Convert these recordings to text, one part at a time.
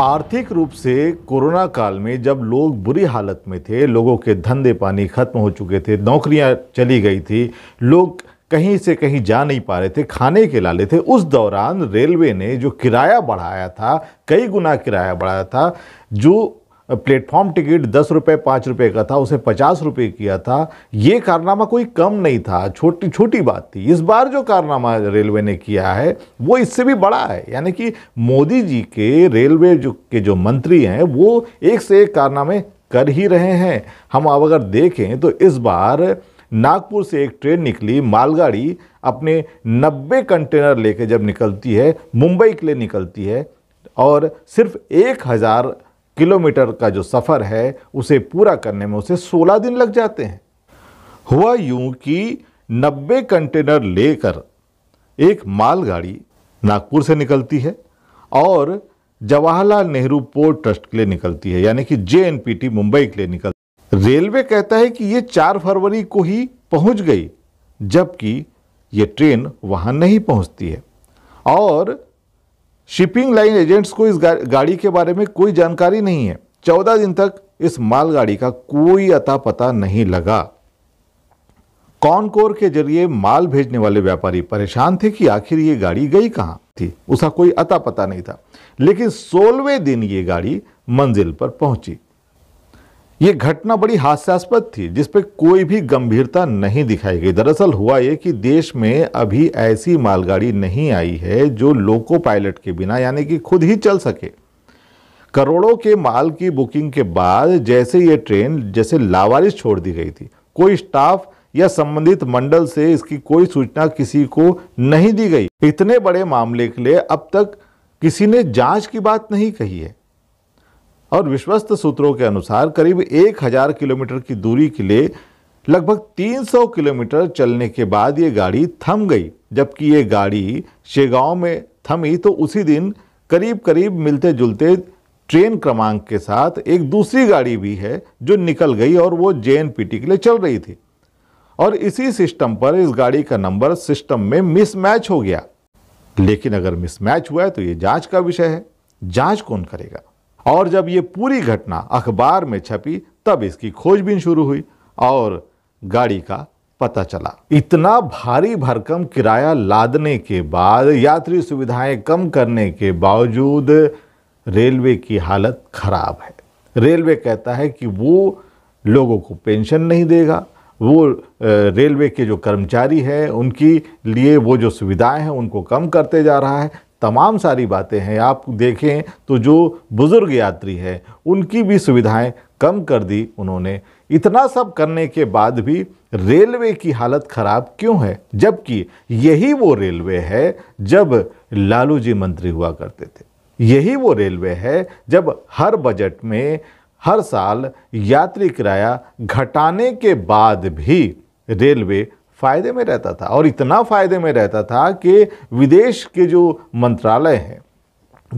आर्थिक रूप से कोरोना काल में जब लोग बुरी हालत में थे लोगों के धंधे पानी खत्म हो चुके थे नौकरियां चली गई थी लोग कहीं से कहीं जा नहीं पा रहे थे खाने के लाले थे उस दौरान रेलवे ने जो किराया बढ़ाया था कई गुना किराया बढ़ाया था जो प्लेटफॉर्म टिकट दस रुपये पाँच रुपये का था उसे पचास रुपये किया था ये कारनामा कोई कम नहीं था छोटी छोटी बात थी इस बार जो कारनामा रेलवे ने किया है वो इससे भी बड़ा है यानी कि मोदी जी के रेलवे जो के जो मंत्री हैं वो एक से एक कारनामे कर ही रहे हैं हम अब अगर देखें तो इस बार नागपुर से एक ट्रेन निकली मालगाड़ी अपने नब्बे कंटेनर लेके जब निकलती है मुंबई के लिए निकलती है और सिर्फ एक हज़ार किलोमीटर का जो सफ़र है उसे पूरा करने में उसे 16 दिन लग जाते हैं हुआ यूं कि 90 कंटेनर लेकर एक मालगाड़ी नागपुर से निकलती है और जवाहरलाल नेहरू पोर्ट ट्रस्ट के लिए निकलती है यानी कि जे मुंबई के लिए निकलती है रेलवे कहता है कि ये 4 फरवरी को ही पहुंच गई जबकि ये ट्रेन वहाँ नहीं पहुंचती है और शिपिंग लाइन एजेंट्स को इस गाड़ी के बारे में कोई जानकारी नहीं है चौदह दिन तक इस मालगाड़ी का कोई अता पता नहीं लगा कॉनकोर के जरिए माल भेजने वाले व्यापारी परेशान थे कि आखिर ये गाड़ी गई कहां थी उसका कोई अता पता नहीं था लेकिन सोलहवें दिन ये गाड़ी मंजिल पर पहुंची ये घटना बड़ी हास्यास्पद थी जिस पर कोई भी गंभीरता नहीं दिखाई गई दरअसल हुआ ये कि देश में अभी ऐसी मालगाड़ी नहीं आई है जो लोको पायलट के बिना यानी कि खुद ही चल सके करोड़ों के माल की बुकिंग के बाद जैसे ये ट्रेन जैसे लावारिस छोड़ दी गई थी कोई स्टाफ या संबंधित मंडल से इसकी कोई सूचना किसी को नहीं दी गई इतने बड़े मामले के लिए अब तक किसी ने जांच की बात नहीं कही है और विश्वस्त सूत्रों के अनुसार करीब 1000 किलोमीटर की दूरी के लिए लगभग 300 किलोमीटर चलने के बाद ये गाड़ी थम गई जबकि ये गाड़ी शेगांव में थमी तो उसी दिन करीब करीब मिलते जुलते ट्रेन क्रमांक के साथ एक दूसरी गाड़ी भी है जो निकल गई और वो जे के लिए चल रही थी और इसी सिस्टम पर इस गाड़ी का नंबर सिस्टम में मिसमैच हो गया लेकिन अगर मिसमैच हुआ है तो ये जांच का विषय है जांच कौन करेगा और जब ये पूरी घटना अखबार में छपी तब इसकी खोजबीन शुरू हुई और गाड़ी का पता चला इतना भारी भरकम किराया लादने के बाद यात्री सुविधाएं कम करने के बावजूद रेलवे की हालत खराब है रेलवे कहता है कि वो लोगों को पेंशन नहीं देगा वो रेलवे के जो कर्मचारी हैं उनकी लिए वो जो सुविधाएं हैं उनको कम करते जा रहा है तमाम सारी बातें हैं आप देखें तो जो बुज़ुर्ग यात्री है उनकी भी सुविधाएं कम कर दी उन्होंने इतना सब करने के बाद भी रेलवे की हालत ख़राब क्यों है जबकि यही वो रेलवे है जब लालू जी मंत्री हुआ करते थे यही वो रेलवे है जब हर बजट में हर साल यात्री किराया घटाने के बाद भी रेलवे फायदे में रहता था और इतना फायदे में रहता था कि विदेश के जो मंत्रालय हैं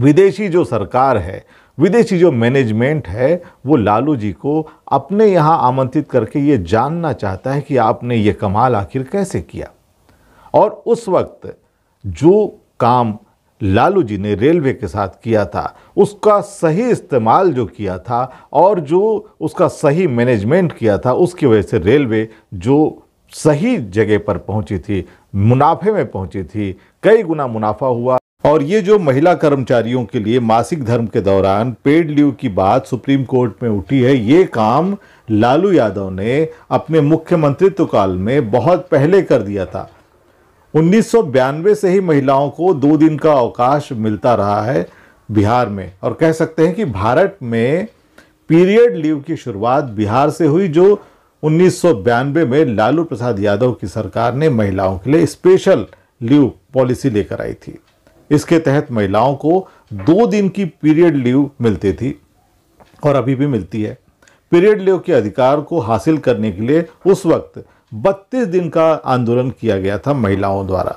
विदेशी जो सरकार है विदेशी जो मैनेजमेंट है वो लालू जी को अपने यहाँ आमंत्रित करके ये जानना चाहता है कि आपने ये कमाल आखिर कैसे किया और उस वक्त जो काम लालू जी ने रेलवे के साथ किया था उसका सही इस्तेमाल जो किया था और जो उसका सही मैनेजमेंट किया था उसकी वजह से रेलवे जो सही जगह पर पहुंची थी मुनाफे में पहुंची थी कई गुना मुनाफा हुआ और ये जो महिला कर्मचारियों के लिए मासिक धर्म के दौरान पेड लीव की बात सुप्रीम कोर्ट में उठी है ये काम लालू यादव ने अपने मुख्यमंत्रित्व काल में बहुत पहले कर दिया था उन्नीस से ही महिलाओं को दो दिन का अवकाश मिलता रहा है बिहार में और कह सकते हैं कि भारत में पीरियड लीव की शुरुआत बिहार से हुई जो उन्नीस में लालू प्रसाद यादव की सरकार ने महिलाओं के लिए स्पेशल लीव पॉलिसी लेकर आई थी इसके तहत महिलाओं को दो दिन की पीरियड लीव मिलती थी और अभी भी मिलती है पीरियड लीव के अधिकार को हासिल करने के लिए उस वक्त 32 दिन का आंदोलन किया गया था महिलाओं द्वारा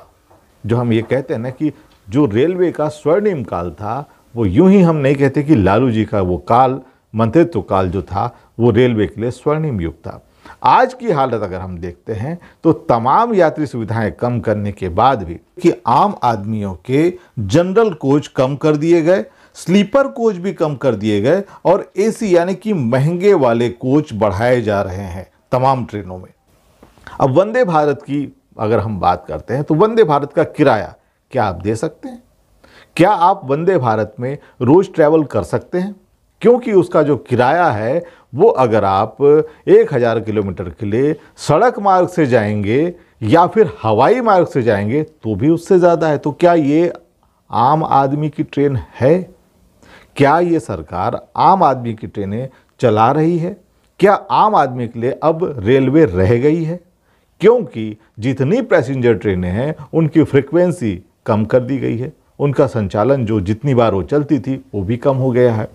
जो हम ये कहते हैं ना कि जो रेलवे का स्वर्णिम काल था वो यूं ही हम नहीं कहते कि लालू जी का वो काल मंत्रित्व काल जो था वो रेलवे के लिए स्वर्णिम युग था आज की हालत अगर हम देखते हैं तो तमाम यात्री सुविधाएं कम करने के बाद भी कि आम आदमियों के जनरल कोच कम कर दिए गए स्लीपर कोच भी कम कर दिए गए और एसी यानी कि महंगे वाले कोच बढ़ाए जा रहे हैं तमाम ट्रेनों में अब वंदे भारत की अगर हम बात करते हैं तो वंदे भारत का किराया क्या आप दे सकते हैं क्या आप वंदे भारत में रोज़ ट्रैवल कर सकते हैं क्योंकि उसका जो किराया है वो अगर आप एक हज़ार किलोमीटर के लिए सड़क मार्ग से जाएंगे या फिर हवाई मार्ग से जाएंगे तो भी उससे ज़्यादा है तो क्या ये आम आदमी की ट्रेन है क्या ये सरकार आम आदमी की ट्रेनें चला रही है क्या आम आदमी के लिए अब रेलवे रह गई है क्योंकि जितनी पैसेंजर ट्रेनें हैं उनकी फ्रिक्वेंसी कम कर दी गई है उनका संचालन जो जितनी बार वो चलती थी वो भी कम हो गया है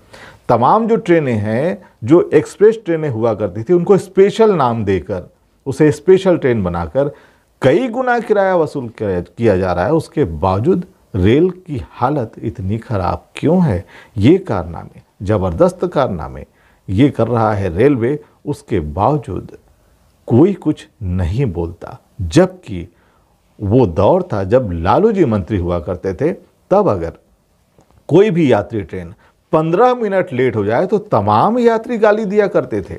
तमाम जो ट्रेनें हैं जो एक्सप्रेस ट्रेनें हुआ करती थी उनको स्पेशल नाम देकर उसे स्पेशल ट्रेन बनाकर कई गुना किराया वसूल किया जा रहा है उसके बावजूद रेल की हालत इतनी ख़राब क्यों है ये कारनामे ज़बरदस्त कारनामे ये कर रहा है रेलवे उसके बावजूद कोई कुछ नहीं बोलता जबकि वो दौर था जब लालू जी मंत्री हुआ करते थे तब अगर कोई भी यात्री ट्रेन पंद्रह मिनट लेट हो जाए तो तमाम यात्री गाली दिया करते थे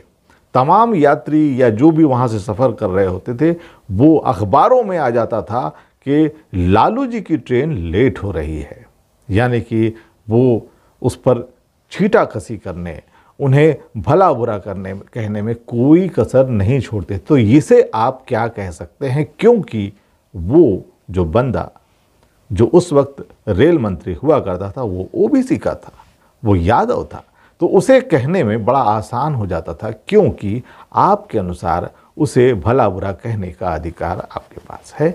तमाम यात्री या जो भी वहाँ से सफ़र कर रहे होते थे वो अखबारों में आ जाता था कि लालू जी की ट्रेन लेट हो रही है यानी कि वो उस पर छीटा कसी करने उन्हें भला बुरा करने कहने में कोई कसर नहीं छोड़ते तो इसे आप क्या कह सकते हैं क्योंकि वो जो बंदा जो उस वक्त रेल मंत्री हुआ करता था वो ओबीसी का था वो यादव था तो उसे कहने में बड़ा आसान हो जाता था क्योंकि आपके अनुसार उसे भला बुरा कहने का अधिकार आपके पास है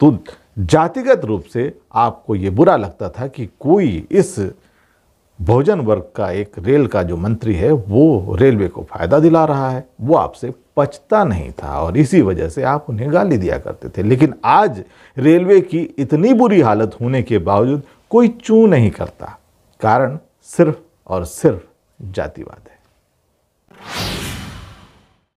तो जातिगत रूप से आपको ये बुरा लगता था कि कोई इस भोजन वर्ग का एक रेल का जो मंत्री है वो रेलवे को फ़ायदा दिला रहा है वो आपसे पचता नहीं था और इसी वजह से आप उन्हें गाली दिया करते थे लेकिन आज रेलवे की इतनी बुरी हालत होने के बावजूद कोई चू नहीं करता कारण सिर्फ और सिर्फ जातिवाद है